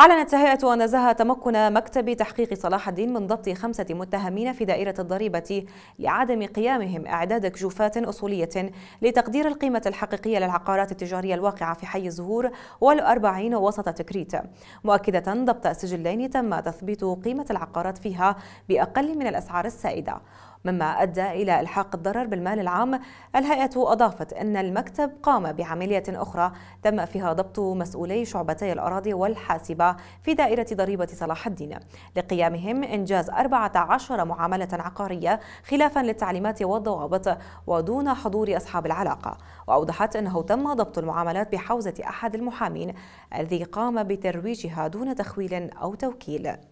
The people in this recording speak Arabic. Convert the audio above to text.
أعلنت هيئة النزاهة تمكن مكتب تحقيق صلاح الدين من ضبط خمسة متهمين في دائرة الضريبة لعدم قيامهم إعداد كشوفات أصولية لتقدير القيمة الحقيقية للعقارات التجارية الواقعة في حي الزهور والأربعين وسط تكريت مؤكدة ضبط سجلين تم تثبيت قيمة العقارات فيها بأقل من الأسعار السائدة مما أدى إلى إلحاق الضرر بالمال العام الهيئة أضافت أن المكتب قام بعملية أخرى تم فيها ضبط مسؤولي شعبتي الأراضي والحاسبة في دائرة ضريبة صلاح الدين لقيامهم إنجاز 14 معاملة عقارية خلافا للتعليمات والضوابط ودون حضور أصحاب العلاقة وأوضحت أنه تم ضبط المعاملات بحوزة أحد المحامين الذي قام بترويجها دون تخويل أو توكيل